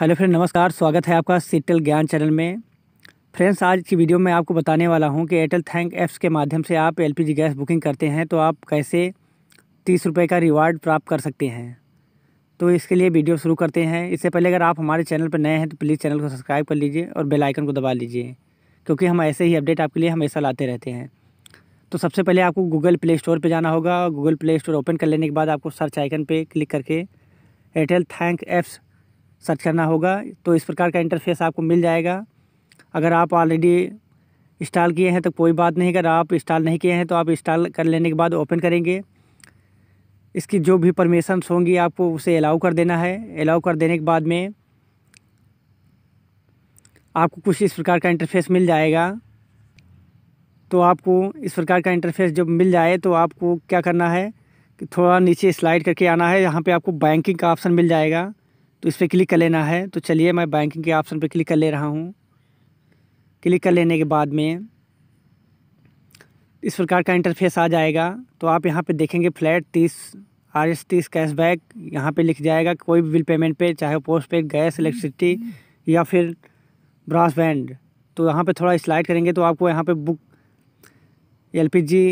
hello friend नमस्कार स्वागत है आपका सीटल ज्ञान चैनल में फ्रेंड्स आज की वीडियो में आपको बताने वाला हूं कि एयरटेल थैंक ऐप्स के माध्यम से आप एलपीजी गैस बुकिंग करते हैं तो आप कैसे तीस रुपये का रिवार्ड प्राप्त कर सकते हैं तो इसके लिए वीडियो शुरू करते हैं इससे पहले अगर आप हमारे चैनल पर नए हैं तो प्लीज़ चैनल को सब्सक्राइब कर लीजिए और बेलाइकन को दबा लीजिए क्योंकि हम ऐसे ही अपडेट आपके लिए हमेशा लाते रहते हैं तो सबसे पहले आपको गूगल प्ले स्टोर पर जाना होगा गूगल प्ले स्टोर ओपन कर लेने के बाद आपको सर्च आइकन पर क्लिक करके एयरटेल थैंक ऐप्स सर्च करना होगा तो इस प्रकार का इंटरफेस आपको मिल जाएगा अगर आप ऑलरेडी इंस्टॉल किए हैं तो कोई बात नहीं अगर आप इंस्टॉल नहीं किए हैं तो आप इंस्टॉल कर लेने के बाद ओपन करेंगे इसकी जो भी परमिशंस होंगी आपको उसे अलाउ कर देना है अलाउ कर देने के बाद में आपको कुछ इस प्रकार का इंटरफेस मिल जाएगा तो आपको इस प्रकार का इंटरफेस जब मिल जाए तो आपको क्या करना है कि थोड़ा नीचे स्लाइड करके आना है यहाँ पे आपको बैंकिंग का ऑप्शन मिल जाएगा तो इस पर क्लिक कर लेना है तो चलिए मैं बैंकिंग के ऑप्शन पर क्लिक कर ले रहा हूँ क्लिक कर लेने के बाद में इस प्रकार का इंटरफेस आ जाएगा तो आप यहाँ पे देखेंगे फ्लैट तीस आर एस तीस कैशबैक यहाँ पे लिख जाएगा कोई भी बिल पेमेंट पे चाहे पोस्ट पे गैस इलेक्ट्रिसिटी या फिर ब्रॉसबैंड तो यहाँ पे थोड़ा स्लाइड करेंगे तो आपको यहाँ पे बुक एलपीजी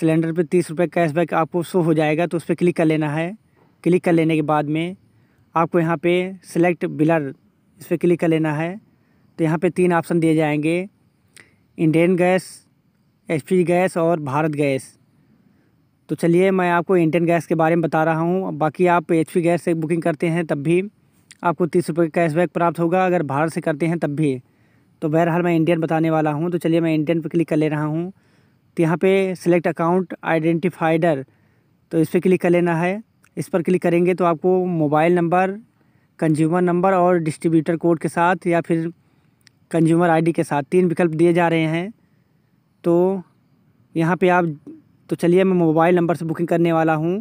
सिलेंडर पे तीस रुपये कैश आपको शो हो जाएगा तो उस पर क्लिक कर लेना है क्लिक कर लेने के बाद में आपको यहाँ पे सिलेक्ट बिलर इस पर क्लिक कर लेना है तो यहाँ पे तीन ऑप्शन दिए जाएंगे इंडियन गैस एच गैस और भारत गैस तो चलिए मैं आपको इंडियन गैस के बारे में बता रहा हूँ बाकी आप एच गैस से बुकिंग करते हैं तब भी आपको तीस रुपये का कैशबैक प्राप्त होगा अगर भारत से करते हैं तब भी तो बहरहाल मैं इंडियन बताने वाला हूँ तो चलिए मैं इंडियन पर क्लिक कर ले रहा हूँ तो यहाँ पर सिलेक्ट अकाउंट आइडेंटिफाइडर तो इस पर क्लिक कर लेना है इस पर क्लिक करेंगे तो आपको मोबाइल नंबर कंज्यूमर नंबर और डिस्ट्रीब्यूटर कोड के साथ या फिर कंज्यूमर आईडी के साथ तीन विकल्प दिए जा रहे हैं तो यहाँ पे आप तो चलिए मैं मोबाइल नंबर से बुकिंग करने वाला हूँ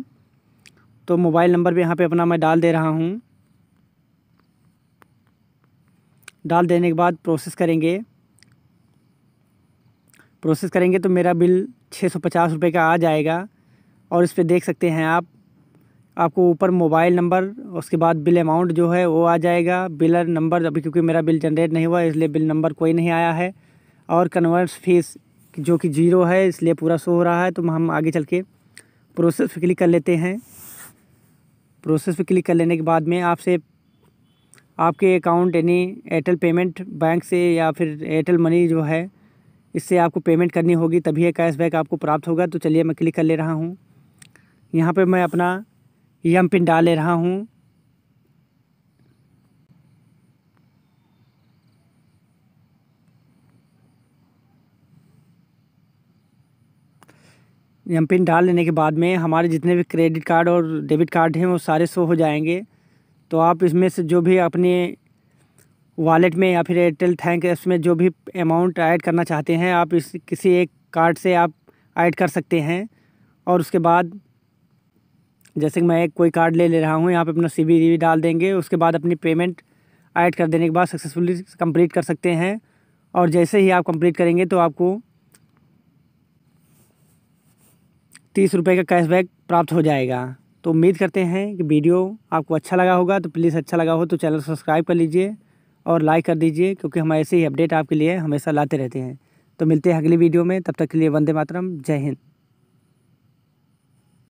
तो मोबाइल नंबर भी यहाँ पे अपना मैं डाल दे रहा हूँ डाल देने के बाद प्रोसेस करेंगे प्रोसेस करेंगे तो मेरा बिल छः सौ पचास रुपये का आ जाएगा और इस पर देख सकते हैं आप आपको ऊपर मोबाइल नंबर उसके बाद बिल अमाउंट जो है वो आ जाएगा बिलर नंबर अभी क्योंकि मेरा बिल जनरेट नहीं हुआ इसलिए बिल नंबर कोई नहीं आया है और कन्वर्स फीस जो कि ज़ीरो है इसलिए पूरा शो हो रहा है तो हम आगे चल के प्रोसेस पे क्लिक कर लेते हैं प्रोसेस पे क्लिक कर लेने के बाद में आपसे आपके अकाउंट यानी एयरटेल पेमेंट बैंक से या फिर एयरटेल मनी जो है इससे आपको पेमेंट करनी होगी तभी यह कैशबैक आपको प्राप्त होगा तो चलिए मैं क्लिक कर ले रहा हूँ यहाँ पर मैं अपना एम पिन डाल ले रहा हूँ एम पिन डाल लेने के बाद में हमारे जितने भी क्रेडिट कार्ड और डेबिट कार्ड हैं वो सारे शो हो जाएंगे तो आप इसमें से जो भी अपने वॉलेट में या फिर एयरटेल थैंक ऐप्स में जो भी अमाउंट ऐड करना चाहते हैं आप इस किसी एक कार्ड से आप ऐड कर सकते हैं और उसके बाद जैसे कि मैं एक कोई कार्ड ले ले रहा हूँ यहाँ पे अपना सी वी डाल देंगे उसके बाद अपनी पेमेंट ऐड कर देने के बाद सक्सेसफुली कंप्लीट कर सकते हैं और जैसे ही आप कंप्लीट करेंगे तो आपको तीस रुपये का कैशबैक प्राप्त हो जाएगा तो उम्मीद करते हैं कि वीडियो आपको अच्छा लगा होगा तो प्लीज़ अच्छा लगा हो तो चैनल सब्सक्राइब कर लीजिए और लाइक कर दीजिए क्योंकि हम ऐसे ही अपडेट आपके लिए हमेशा लाते रहते हैं तो मिलते हैं अगली वीडियो में तब तक के लिए वंदे मातरम जय हिंद